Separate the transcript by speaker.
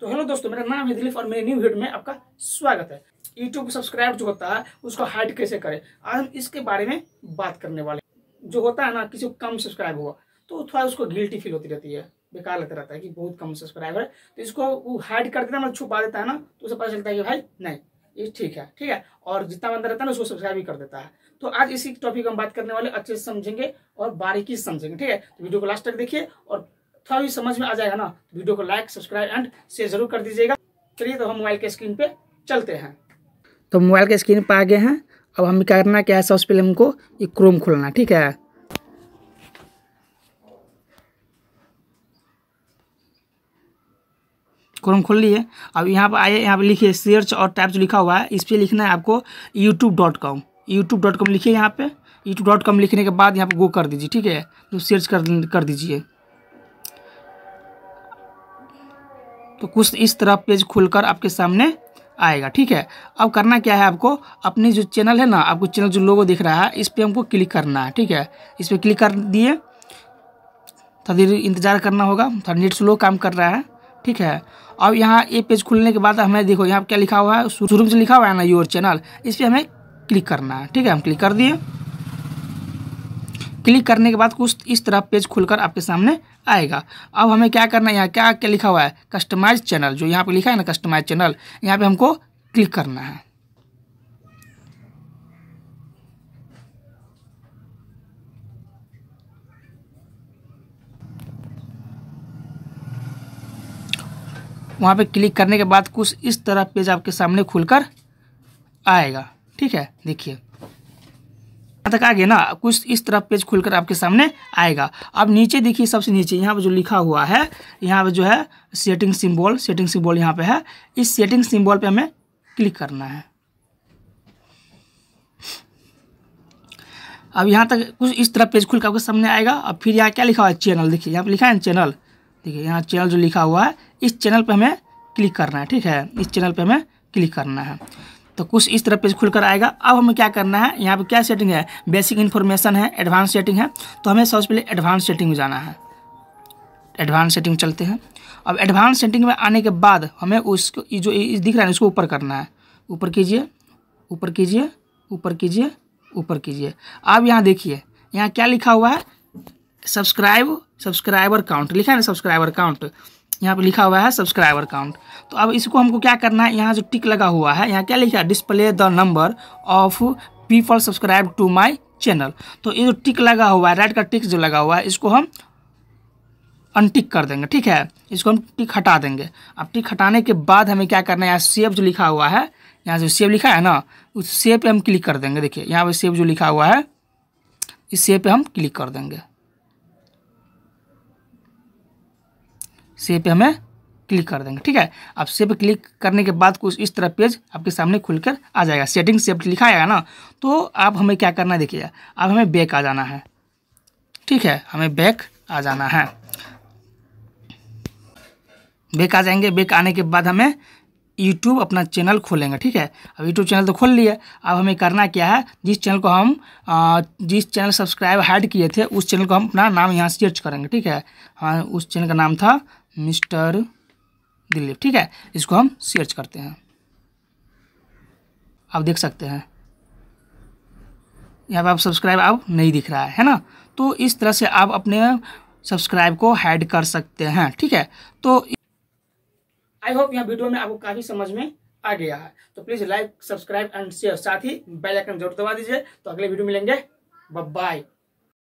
Speaker 1: तो हेलो दोस्तों मेरा नाम है दिलीप और मेरे न्यू वीडियो में आपका स्वागत है यूट्यूब सब्सक्राइब जो होता है उसको हाइड कैसे करें आज हम इसके बारे में बात करने वाले जो होता है ना किसी को कम सब्सक्राइब हुआ तो थोड़ा उसको गिल्टी फील होती रहती है बेकार लगता रहता है कि बहुत कम सब्सक्राइबर तो इसको वो हाइड कर देता है मतलब छुपा देता है ना तो उसे पता चलता है कि भाई नहीं ये ठीक है ठीक है और जितना बंदा रहता है ना उसको सब्सक्राइब भी कर देता है तो आज इसी टॉपिक हम बात करने वाले अच्छे से समझेंगे और बारीकी से समझेंगे ठीक है तो वीडियो को लास्ट तक देखिए और थोड़ा भी समझ में आ जाएगा ना तो वीडियो को लाइक सब्सक्राइब एंड शेयर जरूर कर दीजिएगा चलिए तो हम मोबाइल के स्क्रीन पे चलते हैं तो मोबाइल के स्क्रीन पे आ गए हैं अब हम करना क्या है सबसे पहले हमको ये क्रोम खोलना ठीक है क्रोम खोल लिए अब यहाँ पर आइए यहाँ पर लिखिए सर्च और टाइप जो लिखा हुआ है इस पर लिखना है आपको YouTube dot com YouTube dot com लिखिए यहाँ पे यूट्यूब डॉट कॉम लिखने के बाद यहाँ पर गो कर दीजिए ठीक है तो सर्च कर कर दीजिए तो कुछ इस तरह पेज खुलकर आपके सामने आएगा ठीक है अब करना क्या है आपको अपनी जो चैनल है ना आपको चैनल जो लोगो दिख रहा है इस पर हमको क्लिक करना है ठीक है इस पर क्लिक कर दिए थोड़ा देर इंतज़ार करना होगा थोड़ा नेट स्लो काम कर रहा है ठीक है अब यहाँ ये पेज खुलने के बाद हमें देखो यहाँ क्या लिखा हुआ है शुरू में लिखा हुआ है ना योर चैनल इस पर हमें क्लिक करना है ठीक है हम क्लिक कर दिए क्लिक करने के बाद कुछ इस तरह पेज खुलकर आपके सामने आएगा अब हमें क्या करना है यहाँ क्या क्या लिखा हुआ है कस्टमाइज चैनल जो यहाँ पे लिखा है ना कस्टमाइज चैनल यहाँ पे हमको क्लिक करना है वहाँ पे क्लिक करने के बाद कुछ इस तरह पेज आपके सामने खुलकर आएगा ठीक है देखिए तक आगे ना कुछ इस तरह पेज खुलकर आपके सामने आएगा अब नीचे देखिए सबसे नीचे यहाँ पर जो लिखा हुआ है यहाँ पर जो है सेटिंग सिम्बॉल सेटिंग सिम्बॉल यहाँ पे है इस सेटिंग सिम्बॉल पे हमें क्लिक करना है अब यहाँ तक कुछ इस तरह पेज खुल आपके सामने आएगा अब फिर यहाँ क्या लिखा हुआ है चैनल देखिए यहाँ पर लिखा है चैनल देखिए यहाँ चैनल जो लिखा हुआ है इस चैनल पर हमें क्लिक करना है ठीक है इस चैनल पर हमें क्लिक करना है तो कुछ इस तरह पेज खुलकर आएगा अब हमें क्या करना है यहाँ पे क्या सेटिंग है बेसिक इन्फॉर्मेशन है एडवांस सेटिंग है तो हमें सबसे पहले एडवांस सेटिंग में जाना है एडवांस सेटिंग चलते हैं अब एडवांस सेटिंग में आने के बाद हमें उसको जो दिख रहा है उसको ऊपर करना है ऊपर कीजिए ऊपर कीजिए ऊपर कीजिए ऊपर कीजिए अब यहाँ देखिए यहाँ क्या लिखा हुआ है सब्सक्राइब सब्सक्राइबर काउंट लिखा है ना सब्सक्राइबर काउंट यहाँ पे लिखा हुआ है सब्सक्राइबर काउंट तो अब इसको हमको क्या करना है यहाँ जो टिक लगा हुआ है यहाँ क्या लिखा है display the number of people subscribe to my channel तो ये जो टिक लगा हुआ है रेड का टिक जो लगा हुआ है इसको हम अनटिक कर देंगे ठीक है इसको हम टिक हटा देंगे अब टिक हटाने के बाद हमें क्या करना है यहाँ सेव जो लिखा हुआ है यहाँ जो सेव लिखा है ना उस सेव पे हम क्लिक कर देंगे देखिए यहाँ पे सेव जो लिखा हुआ है इस सेव पे हम क्लिक कर देंगे से पे हमें क्लिक कर देंगे ठीक है अब सेव क्लिक करने के बाद कुछ इस तरह पेज आपके सामने खुलकर आ जाएगा सेटिंग सेव लिखा आएगा ना तो आप हमें क्या करना है देखिएगा अब हमें बैक आ जाना है ठीक है हमें बैक आ जाना है बैक आ जाएंगे बैक आने के बाद हमें यूट्यूब अपना चैनल खोलेंगे ठीक है अब यूट्यूब चैनल तो खोल लिए अब हमें करना क्या है जिस चैनल को हम जिस चैनल सब्सक्राइब हैड किए थे उस चैनल को हम अपना नाम यहाँ सर्च करेंगे ठीक है हाँ उस चैनल का नाम था मिस्टर दिलीप ठीक है इसको हम सर्च करते हैं आप देख सकते हैं यहाँ पर आप सब्सक्राइब अब नहीं दिख रहा है है ना तो इस तरह से आप अपने सब्सक्राइब को हैड कर सकते हैं ठीक है तो आई होप यह वीडियो में आपको काफ़ी समझ में आ गया है तो please like subscribe and share साथ ही बेल आइकन जरूर दबा दीजिए तो अगले वीडियो मिलेंगे बाय